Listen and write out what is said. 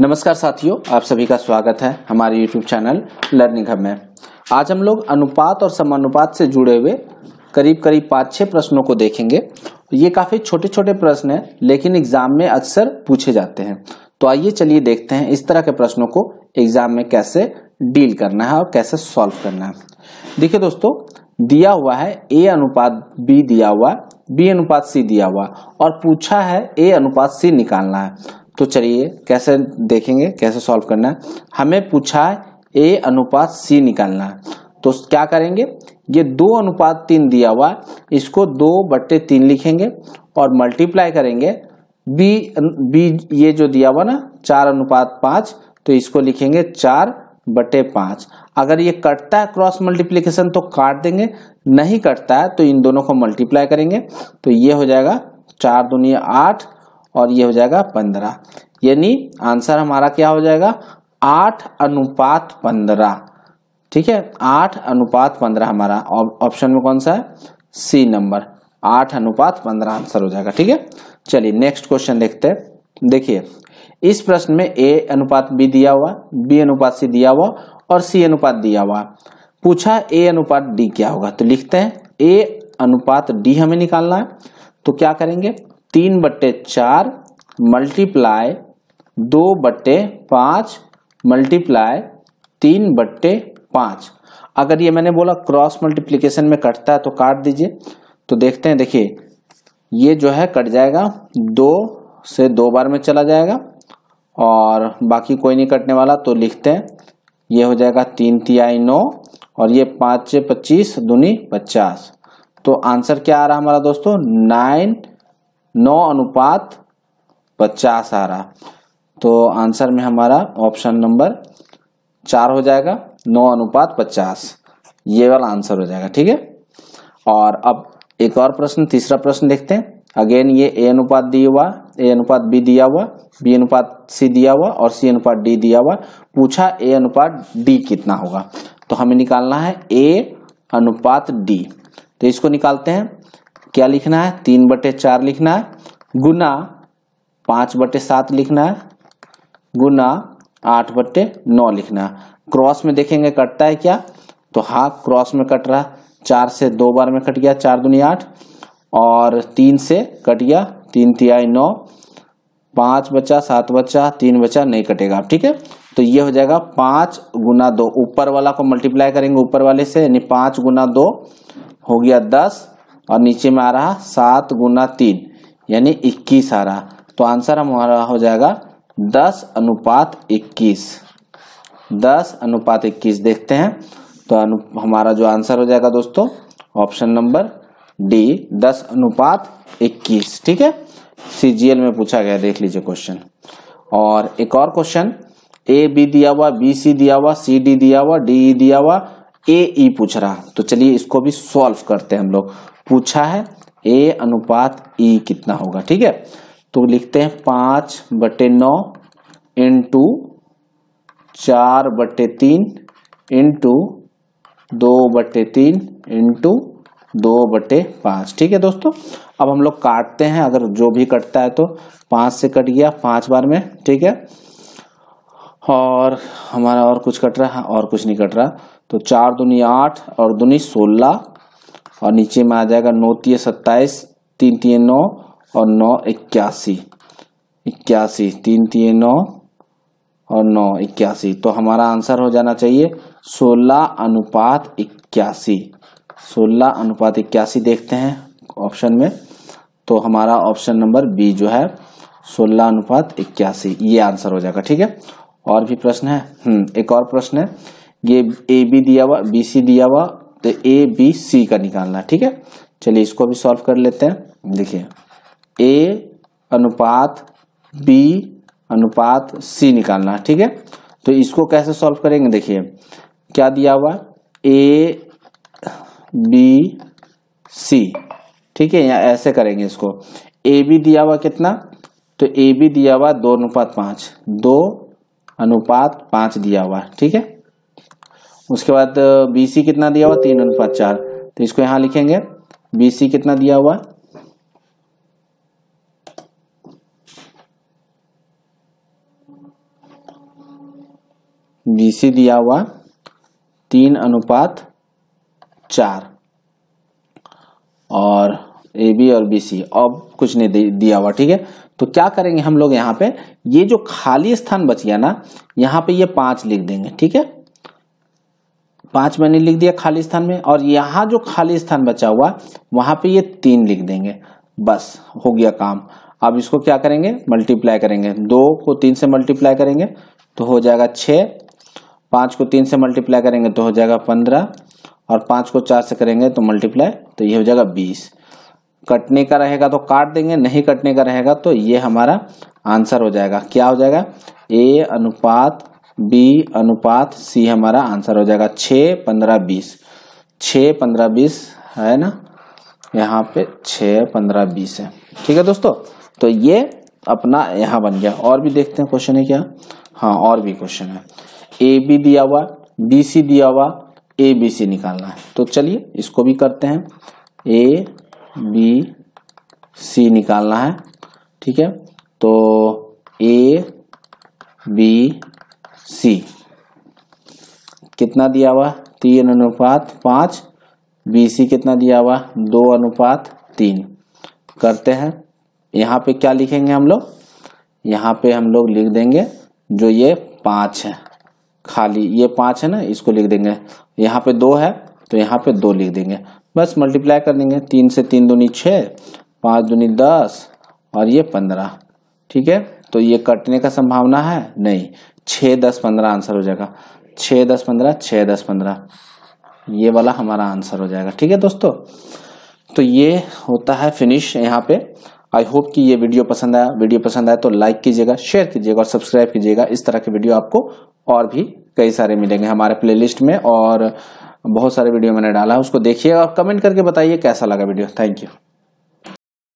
नमस्कार साथियों आप सभी का स्वागत है हमारे YouTube चैनल लर्निंग हब में आज हम लोग अनुपात और समानुपात से जुड़े हुए करीब करीब पाँच छः प्रश्नों को देखेंगे ये काफ़ी छोटे छोटे प्रश्न हैं लेकिन एग्जाम में अक्सर पूछे जाते हैं तो आइए चलिए देखते हैं इस तरह के प्रश्नों को एग्जाम में कैसे डील करना है और कैसे सॉल्व करना है देखिए दोस्तों दिया हुआ है ए अनुपात बी दिया हुआ बी अनुपात सी दिया हुआ और पूछा है ए अनुपात सी निकालना है तो चलिए कैसे देखेंगे कैसे सॉल्व करना है हमें पूछा है ए अनुपात सी निकालना है तो क्या करेंगे ये दो अनुपात तीन दिया हुआ है इसको दो बट्टे तीन लिखेंगे और मल्टीप्लाई करेंगे बी बी ये जो दिया हुआ ना चार अनुपात पाँच तो इसको लिखेंगे चार बटे पाँच अगर ये कटता है क्रॉस मल्टीप्लीकेशन तो काट देंगे नहीं कटता है तो इन दोनों को मल्टीप्लाई करेंगे तो ये हो जाएगा चार दुनिया आठ और ये हो जाएगा पंद्रह यानी आंसर हमारा क्या हो जाएगा आठ अनुपात पंद्रह ठीक है आठ अनुपात पंद्रह हमारा ऑप्शन में कौन सा है सी नंबर आठ अनुपात पंद्रह आंसर हो जाएगा ठीक है चलिए नेक्स्ट क्वेश्चन देखते हैं देखिए इस प्रश्न में ए अनुपात बी दिया हुआ बी अनुपात सी दिया हुआ और सी अनुपात दिया हुआ पूछा ए अनुपात डी क्या होगा तो लिखते हैं ए अनुपात डी हमें निकालना है तो क्या करेंगे तीन बट्टे चार मल्टीप्लाई दो बट्टे पाँच मल्टीप्लाई तीन बट्टे पाँच अगर ये मैंने बोला क्रॉस मल्टीप्लीकेशन में कटता है तो काट दीजिए तो देखते हैं देखिए ये जो है कट जाएगा दो से दो बार में चला जाएगा और बाकी कोई नहीं कटने वाला तो लिखते हैं ये हो जाएगा तीन तिहाई नौ और ये पाँच पच्चीस दूनी पचास तो आंसर क्या आ रहा हमारा दोस्तों नाइन नौ अनुपात पचास आ रहा तो आंसर में हमारा ऑप्शन नंबर चार हो जाएगा नौ अनुपात पचास ये वाला आंसर हो जाएगा ठीक है और अब एक और प्रश्न तीसरा प्रश्न देखते हैं अगेन ये ए अनुपात दिया हुआ ए अनुपात बी दिया हुआ बी अनुपात सी दिया हुआ और सी अनुपात डी दिया हुआ पूछा ए अनुपात डी कितना होगा तो हमें निकालना है ए अनुपात डी तो इसको निकालते हैं क्या लिखना है तीन बटे चार लिखना है गुना पांच बटे सात लिखना है गुना आठ बटे नौ लिखना है क्रॉस में देखेंगे कटता है क्या तो हाँ क्रॉस में कट रहा है चार से दो बार में कट गया चार दुनिया आठ और तीन से कट गया तीन तिहाई नौ पांच बचा सात बचा तीन बचा नहीं कटेगा आप ठीक है तो ये हो जाएगा पांच गुना दो ऊपर वाला को मल्टीप्लाई करेंगे ऊपर वाले से यानी पांच गुना दो हो गया दस और नीचे में आ रहा सात गुना तीन यानी इक्कीस आ रहा तो आंसर हमारा हो जाएगा दस अनुपात इक्कीस दस अनुपात इक्कीस देखते हैं तो हमारा जो आंसर हो जाएगा दोस्तों ऑप्शन नंबर डी दस अनुपात इक्कीस ठीक है सीजीएल में पूछा गया देख लीजिए क्वेश्चन और एक और क्वेश्चन ए बी दिया हुआ बी सी दिया हुआ सी डी दिया हुआ डी ई दिया हुआ ए ई e पूछ रहा तो चलिए इसको भी सॉल्व करते हैं हम लोग पूछा है ए अनुपात ई e कितना होगा ठीक है तो लिखते हैं पांच बटे नौ इंटू चार बटे तीन इंटू दो बटे तीन इंटू दो बटे पांच ठीक है दोस्तों अब हम लोग काटते हैं अगर जो भी कटता है तो पांच से कट गया पांच बार में ठीक है और हमारा और कुछ कट रहा है और कुछ नहीं कट रहा तो चार दुनी आठ और दुनी सोलह और नीचे में आ जाएगा नौ तीय सत्ताईस तीन तीय नौ और नौ इक्यासी इक्यासी तीन तीय नौ और नौ इक्यासी तो हमारा आंसर हो जाना चाहिए सोलह अनुपात इक्यासी सोलह अनुपात इक्यासी देखते हैं ऑप्शन में तो हमारा ऑप्शन नंबर बी जो है सोलह अनुपात इक्यासी ये आंसर हो जाएगा ठीक है और भी प्रश्न है हम्म, एक और प्रश्न है ये ए बी दिया हुआ बी सी दिया हुआ तो ए बी सी का निकालना ठीक है चलिए इसको भी सॉल्व कर लेते हैं देखिए ए अनुपात बी अनुपात सी निकालना ठीक है तो इसको कैसे सॉल्व करेंगे देखिए क्या दिया हुआ ए बी सी ठीक है या ऐसे करेंगे इसको ए बी दिया हुआ कितना तो ए बी दिया हुआ दो अनुपात पांच दो अनुपात पांच दिया हुआ है ठीक है उसके बाद बीसी कितना दिया हुआ तीन अनुपात चार तो इसको यहां लिखेंगे बीसी कितना दिया हुआ बीसी दिया हुआ तीन अनुपात चार और ए बी और बी सी अब कुछ नहीं दिया हुआ ठीक है तो क्या करेंगे हम लोग यहाँ पे ये जो खाली स्थान बच गया ना यहाँ पे ये पांच लिख देंगे ठीक है पांच मैंने लिख दिया खाली स्थान में और यहाँ जो खाली स्थान बचा हुआ वहां पे ये तीन लिख देंगे बस हो गया काम अब इसको क्या करेंगे मल्टीप्लाई करेंगे दो को तीन से मल्टीप्लाई करेंगे तो हो जाएगा छ पांच को तीन से मल्टीप्लाई करेंगे तो हो जाएगा पंद्रह और पांच को चार से करेंगे तो मल्टीप्लाई तो ये हो जाएगा बीस कटने का रहेगा तो काट देंगे नहीं कटने का रहेगा तो ये हमारा आंसर हो जाएगा क्या हो जाएगा ए अनुपात बी अनुपात सी हमारा आंसर हो जाएगा छ पंद्रह बीस छ पंद्रह बीस है ना यहाँ पे छ पंद्रह बीस है ठीक है दोस्तों तो ये अपना यहाँ बन गया और भी देखते हैं क्वेश्चन है क्या हाँ और भी क्वेश्चन है ए बी दिया हुआ बी सी दिया हुआ ए बी सी निकालना है तो चलिए इसको भी करते हैं ए बी सी निकालना है ठीक है तो ए बी सी कितना दिया हुआ तीन अनुपात पांच बी सी कितना दिया हुआ दो अनुपात तीन करते हैं यहाँ पे क्या लिखेंगे हम लोग यहाँ पे हम लोग लिख देंगे जो ये पांच है खाली ये पांच है ना इसको लिख देंगे यहाँ पे दो है तो यहाँ पे दो लिख देंगे बस मल्टीप्लाई कर देंगे तीन से तीन दूनी छः पाँच दूनी दस और ये पंद्रह ठीक है तो ये कटने का संभावना है नहीं छः दस पंद्रह आंसर हो जाएगा छः दस पंद्रह छः दस पंद्रह ये वाला हमारा आंसर हो जाएगा ठीक है दोस्तों तो ये होता है फिनिश यहाँ पे आई होप कि ये वीडियो पसंद आया वीडियो पसंद आया तो लाइक कीजिएगा शेयर कीजिएगा और सब्सक्राइब कीजिएगा इस तरह के वीडियो आपको और भी कई सारे मिलेंगे हमारे प्लेलिस्ट में और बहुत सारे वीडियो मैंने डाला है उसको देखिएगा और कमेंट करके बताइए कैसा लगा वीडियो थैंक यू